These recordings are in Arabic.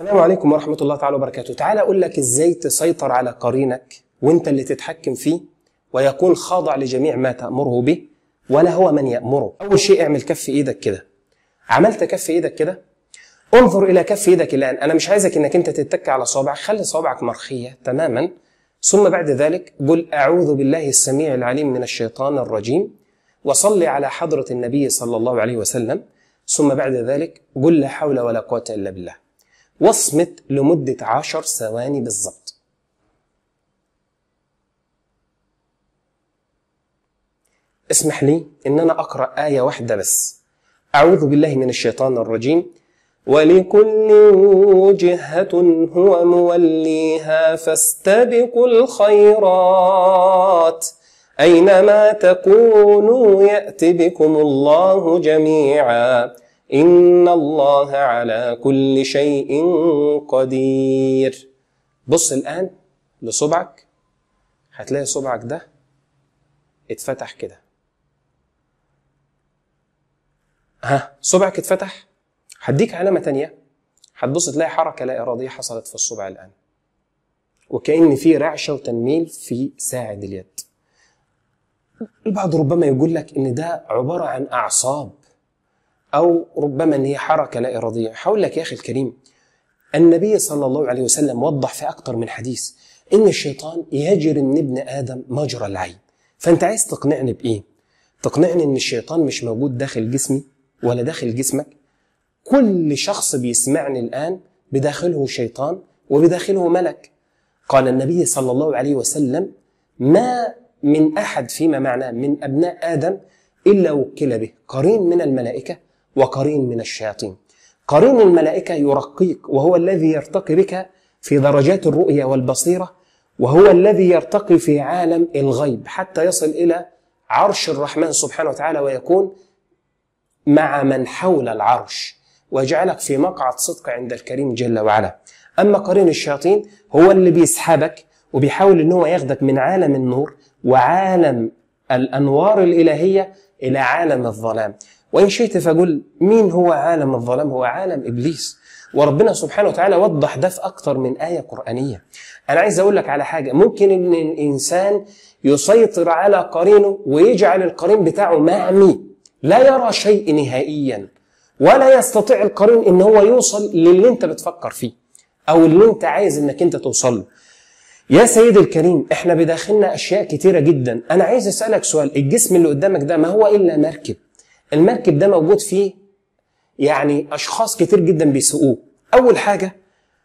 السلام عليكم ورحمة الله تعالى وبركاته تعالى أقول لك إزاي تسيطر على قرينك وإنت اللي تتحكم فيه ويكون خاضع لجميع ما تأمره به ولا هو من يأمره أول شيء اعمل كف إيدك كده عملت كف إيدك كده انظر إلى كف إيدك الآن أنا مش عايزك إنك أنت تتك على صوابعك خلي صابعك مرخية تماما ثم بعد ذلك قل أعوذ بالله السميع العليم من الشيطان الرجيم وصلي على حضرة النبي صلى الله عليه وسلم ثم بعد ذلك قل لا حول ولا قوة إلا بالله وصمت لمدة عشر ثواني بالظبط اسمح لي ان انا اقرا ايه واحده بس اعوذ بالله من الشيطان الرجيم ولكل وجهة هو موليها فاستبقوا الخيرات أينما تكونوا يأت بكم الله جميعا إن الله على كل شيء قدير بص الآن لصبعك هتلاقي صبعك ده اتفتح كده ها صبعك اتفتح هديك علامة تانية هتبص تلاقي حركة لا إرادية حصلت في الصبع الآن وكأن في رعشة وتنميل في ساعد اليد البعض ربما يقول لك إن ده عبارة عن أعصاب أو ربما أن هي حركة لا إرادية هقول لك يا أخي الكريم النبي صلى الله عليه وسلم وضح في أكثر من حديث إن الشيطان يجري من ابن آدم مجرى العين فأنت عايز تقنعني بإيه؟ تقنعني إن الشيطان مش موجود داخل جسمي ولا داخل جسمك كل شخص بيسمعني الآن بداخله شيطان وبداخله ملك قال النبي صلى الله عليه وسلم ما من أحد فيما معناه من أبناء آدم إلا وكل به قرين من الملائكة وقرين من الشياطين قرين الملائكة يرقيك وهو الذي يرتقي بك في درجات الرؤية والبصيرة وهو الذي يرتقي في عالم الغيب حتى يصل إلى عرش الرحمن سبحانه وتعالى ويكون مع من حول العرش ويجعلك في مقعد صدق عند الكريم جل وعلا أما قرين الشياطين هو اللي بيسحبك وبيحاول ان هو ياخدك من عالم النور وعالم الانوار الالهيه الى عالم الظلام وإن شئت فقل مين هو عالم الظلام هو عالم إبليس وربنا سبحانه وتعالى وضح ده في أكتر من آية قرآنية أنا عايز أقول لك على حاجة ممكن إن الإنسان يسيطر على قرينه ويجعل القرين بتاعه معمي لا يرى شيء نهائيا ولا يستطيع القرين إن هو يوصل للي أنت بتفكر فيه أو اللي أنت عايز إنك أنت توصل له يا سيدي الكريم احنا بداخلنا اشياء كتيره جدا انا عايز اسالك سؤال الجسم اللي قدامك ده ما هو الا مركب المركب ده موجود فيه يعني اشخاص كتير جدا بيسوقوه اول حاجه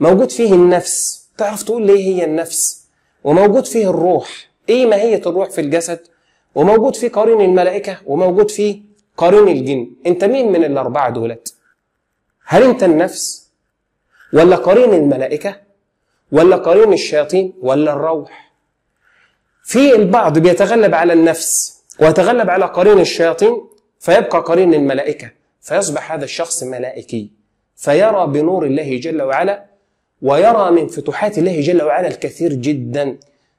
موجود فيه النفس تعرف تقول ليه هي النفس وموجود فيه الروح ايه ماهيه الروح في الجسد وموجود فيه قرين الملائكه وموجود فيه قرين الجن انت مين من الاربعه دولت هل انت النفس ولا قرين الملائكه ولا قرين الشياطين ولا الروح في البعض بيتغلب على النفس ويتغلب على قرين الشياطين فيبقى قرين الملائكة فيصبح هذا الشخص ملائكي فيرى بنور الله جل وعلا ويرى من فتوحات الله جل وعلا الكثير جدا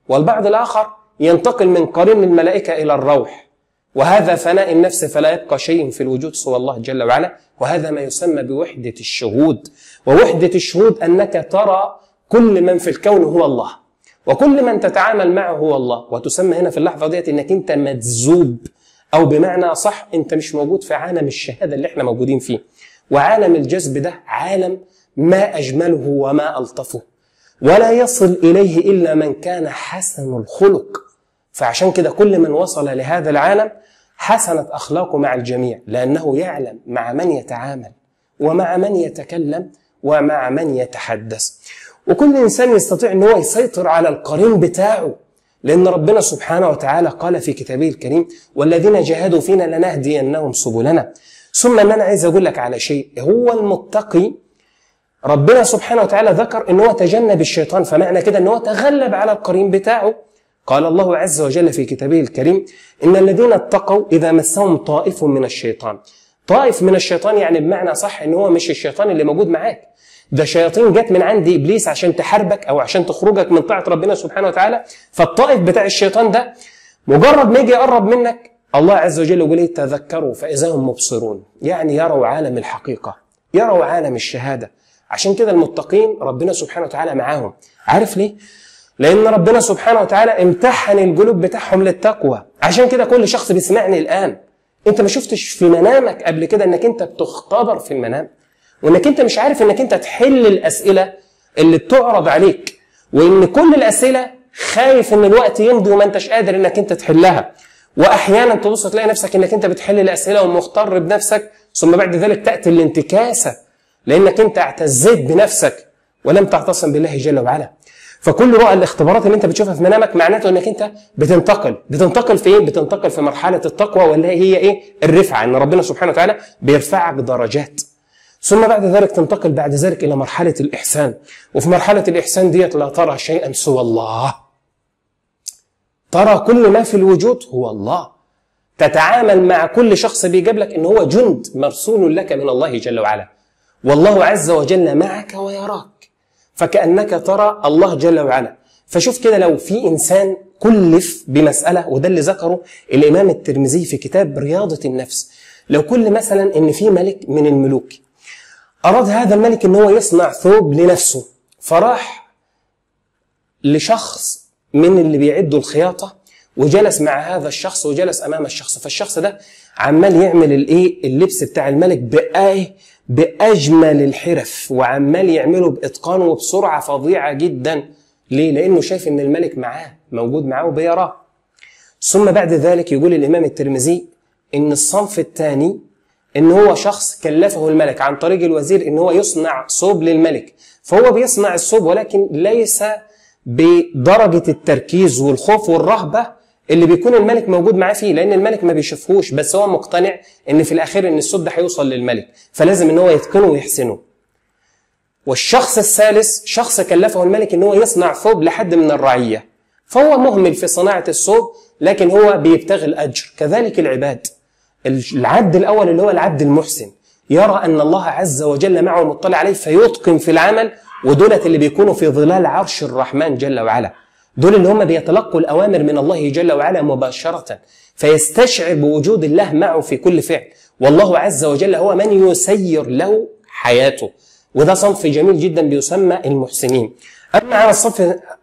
والبعض الآخر ينتقل من قرين الملائكة إلى الروح وهذا فناء النفس فلا يبقى شيء في الوجود سوى الله جل وعلا وهذا ما يسمى بوحدة الشهود ووحدة الشهود أنك ترى كل من في الكون هو الله وكل من تتعامل معه هو الله وتسمى هنا في اللحظة ديت أنك أنت مجذوب او بمعنى صح انت مش موجود في عالم الشهاده اللي احنا موجودين فيه وعالم الجذب ده عالم ما اجمله وما الطفه ولا يصل اليه الا من كان حسن الخلق فعشان كده كل من وصل لهذا العالم حسنت اخلاقه مع الجميع لانه يعلم مع من يتعامل ومع من يتكلم ومع من يتحدث وكل انسان يستطيع ان هو يسيطر على القرين بتاعه لأن ربنا سبحانه وتعالى قال في كتابه الكريم والذين جاهدوا فينا لنهدينهم سبلنا ثم ان انا عايز اقول لك على شيء هو المتقي ربنا سبحانه وتعالى ذكر ان هو تجنب الشيطان فمعنى كده ان هو تغلب على القرين بتاعه قال الله عز وجل في كتابه الكريم ان الذين اتقوا اذا مسهم طائف من الشيطان طائف من الشيطان يعني بمعنى صح ان هو مش الشيطان اللي موجود معاك ده شياطين جت من عند ابليس عشان تحاربك او عشان تخرجك من طاعه ربنا سبحانه وتعالى فالطائف بتاع الشيطان ده مجرد ما يجي يقرب منك الله عز وجل يقول ايه تذكروا فاذا هم مبصرون يعني يروا عالم الحقيقه يروا عالم الشهاده عشان كده المتقين ربنا سبحانه وتعالى معاهم عارف ليه لان ربنا سبحانه وتعالى امتحن القلوب بتاعهم للتقوى عشان كده كل شخص بيسمعني الان انت ما شفتش في منامك قبل كده انك انت بتختبر في المنام وانك انت مش عارف انك انت تحل الاسئله اللي بتعرض عليك وان كل الاسئله خايف ان الوقت يمضي وما انتش قادر انك انت تحلها واحيانا تبص تلاقي نفسك انك انت بتحل الاسئله ومغتر بنفسك ثم بعد ذلك تاتي الانتكاسه لانك انت اعتزيت بنفسك ولم تعتصم بالله جل وعلا فكل رؤى الاختبارات اللي انت بتشوفها في منامك معناته انك انت بتنتقل بتنتقل في ايه بتنتقل في مرحله التقوى واللي هي ايه الرفعه ان ربنا سبحانه وتعالى بيرفعك درجات ثم بعد ذلك تنتقل بعد ذلك إلى مرحلة الإحسان وفي مرحلة الإحسان ديت لا ترى شيئا سوى الله ترى كل ما في الوجود هو الله تتعامل مع كل شخص بيجاب لك ان هو جند مرسول لك من الله جل وعلا والله عز وجل معك ويراك فكانك ترى الله جل وعلا فشوف كده لو في انسان كلف بمساله وده اللي ذكره الامام الترمذي في كتاب رياضه النفس لو كل مثلا ان في ملك من الملوك أراد هذا الملك أن هو يصنع ثوب لنفسه فراح لشخص من اللي بيعدوا الخياطة وجلس مع هذا الشخص وجلس أمام الشخص فالشخص ده عمال يعمل الإيه اللبس بتاع الملك بآيه بأجمل الحرف وعمال يعمله بإتقان وبسرعة فظيعة جدا ليه؟ لأنه شايف إن الملك معاه موجود معاه وبيراه ثم بعد ذلك يقول الإمام الترمذي إن الصنف الثاني ان هو شخص كلفه الملك عن طريق الوزير ان هو يصنع صوب للملك فهو بيصنع الصوب ولكن ليس بدرجة التركيز والخوف والرهبة اللي بيكون الملك موجود معاه فيه لان الملك ما بيشوفهوش بس هو مقتنع ان في الاخير ان الصوب ده هيوصل للملك فلازم ان هو يتقنه ويحسنه والشخص الثالث شخص كلفه الملك ان هو يصنع ثوب لحد من الرعيه فهو مهمل في صناعه الثوب لكن هو بيبتغي الاجر كذلك العباد العبد الأول اللي هو العبد المحسن يرى أن الله عز وجل معه مطلع عليه فيتقن في العمل ودولت اللي بيكونوا في ظلال عرش الرحمن جل وعلا دول اللي هم بيتلقوا الأوامر من الله جل وعلا مباشرة فيستشعر بوجود الله معه في كل فعل والله عز وجل هو من يسير له حياته وده صنف جميل جدا بيسمى المحسنين اما عن الصنف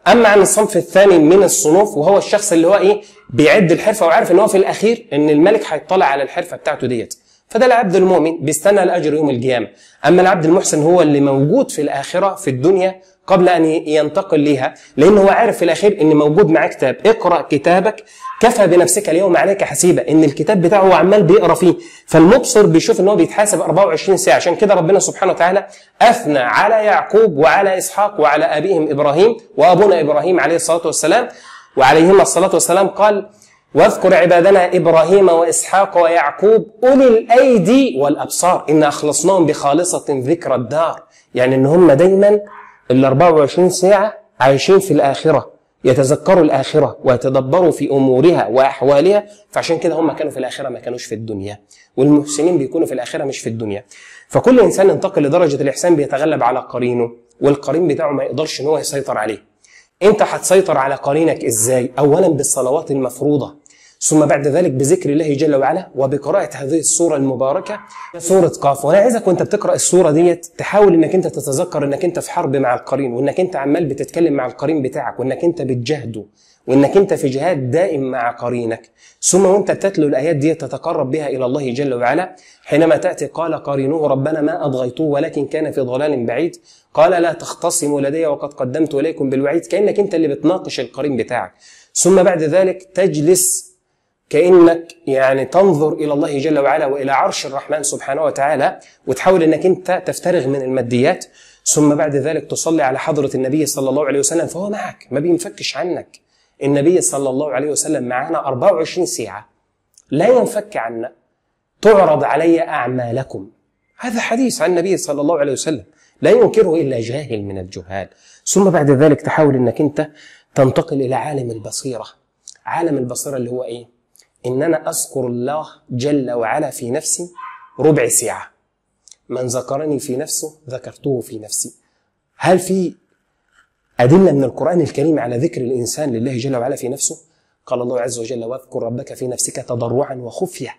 اما عن الصنف الثاني من الصنوف وهو الشخص اللي هو ايه بيعد الحرفه وعارف ان هو في الاخير ان الملك هيطلع على الحرفه بتاعته ديت فده العبد المؤمن بيستنى الاجر يوم القيامه اما العبد المحسن هو اللي موجود في الاخره في الدنيا قبل ان ينتقل ليها لان هو عارف في الاخير ان موجود معاه كتاب اقرا كتابك كفى بنفسك اليوم عليك حسيبه ان الكتاب بتاعه هو عمال بيقرا فيه فالمبصر بيشوف ان هو بيتحاسب 24 ساعه عشان كده ربنا سبحانه وتعالى اثنى على يعقوب وعلى اسحاق وعلى ابيهم ابراهيم وابونا ابراهيم عليه الصلاه والسلام وعليهما الصلاه والسلام قال واذكر عبادنا ابراهيم واسحاق ويعقوب اولي الايدي والابصار ان اخلصناهم بخالصه ذكرى الدار يعني ان هم دايما ال 24 ساعة عايشين في الآخرة يتذكروا الآخرة ويتدبروا في أمورها وأحوالها فعشان كده هم كانوا في الآخرة ما كانوش في الدنيا والمحسنين بيكونوا في الآخرة مش في الدنيا فكل إنسان ينتقل لدرجة الإحسان بيتغلب على قرينه والقرين بتاعه ما يقدرش إن هو يسيطر عليه أنت هتسيطر على قرينك إزاي؟ أولا بالصلوات المفروضة ثم بعد ذلك بذكر الله جل وعلا وبقراءة هذه السورة المباركة سورة قاف وأنا عايزك وأنت بتقرأ السورة ديت تحاول أنك أنت تتذكر أنك أنت في حرب مع القرين وأنك أنت عمال بتتكلم مع القرين بتاعك وأنك أنت بتجاهده وأنك أنت في جهاد دائم مع قرينك ثم وأنت بتتلو الآيات ديت تتقرب بها إلى الله جل وعلا حينما تأتي قال قرينه ربنا ما أضغيتوه ولكن كان في ضلال بعيد قال لا تختصموا لدي وقد قدمت إليكم بالوعيد كأنك أنت اللي بتناقش القرين بتاعك ثم بعد ذلك تجلس كانك يعني تنظر الى الله جل وعلا والى عرش الرحمن سبحانه وتعالى وتحاول انك انت تفترغ من الماديات ثم بعد ذلك تصلي على حضره النبي صلى الله عليه وسلم فهو معك ما بينفكش عنك النبي صلى الله عليه وسلم معنا 24 ساعه لا ينفك عنا تعرض علي اعمالكم هذا حديث عن النبي صلى الله عليه وسلم لا ينكره الا جاهل من الجهال ثم بعد ذلك تحاول انك انت تنتقل الى عالم البصيره عالم البصيره اللي هو ايه ان انا اذكر الله جل وعلا في نفسي ربع ساعه من ذكرني في نفسه ذكرته في نفسي هل في أدلة من القرآن الكريم على ذكر الإنسان لله جل وعلا في نفسه قال الله عز وجل واذكر ربك في نفسك تضرعا وخفية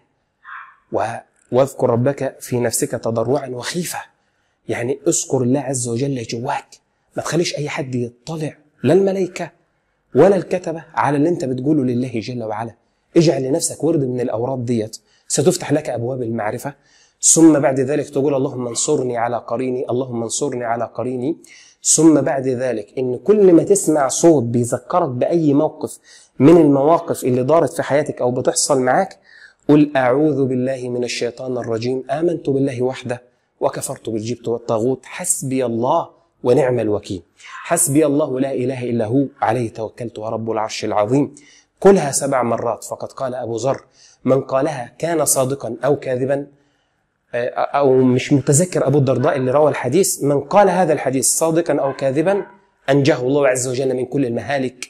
واذكر ربك في نفسك تضرعا وخيفة يعني اذكر الله عز وجل جواك ما تخليش أي حد يطلع لا الملائكة ولا الكتبة على اللي أنت بتقوله لله جل وعلا اجعل لنفسك ورد من الاوراد ديت ستفتح لك ابواب المعرفه ثم بعد ذلك تقول اللهم انصرني على قريني اللهم انصرني على قريني ثم بعد ذلك ان كل ما تسمع صوت بيذكرك باي موقف من المواقف اللي دارت في حياتك او بتحصل معاك قل اعوذ بالله من الشيطان الرجيم امنت بالله وحده وكفرت بالجبت والطاغوت حسبي الله ونعم الوكيل حسبي الله لا اله الا هو عليه توكلت ورب العرش العظيم كلها سبع مرات فقد قال أبو ذر من قالها كان صادقا أو كاذبا آه، أو مش متذكر أبو الدرداء اللي روى الحديث من قال هذا الحديث صادقا أو كاذبا أنجاه الله عز وجل من كل المهالك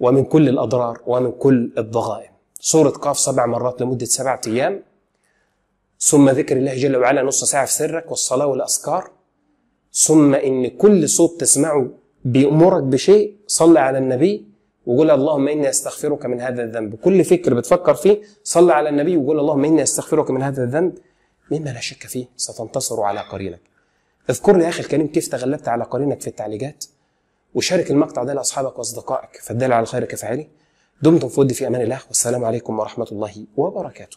ومن كل الأضرار ومن كل الضغائن سورة قاف سبع مرات لمدة سبعة أيام ثم ذكر الله جل وعلا نص ساعة في سرك والصلاة والأذكار ثم إن كل صوت تسمعه بيأمرك بشيء صل على النبي وقول اللهم اني استغفرك من هذا الذنب كل فكر بتفكر فيه صل على النبي وقول اللهم اني استغفرك من هذا الذنب مما لا شك فيه ستنتصر على قرينك اذكر لي يا اخي الكريم كيف تغلبت على قرينك في التعليقات وشارك المقطع ده لاصحابك واصدقائك فالدال على الخير كفاعله دمتم في ود في امان الله والسلام عليكم ورحمه الله وبركاته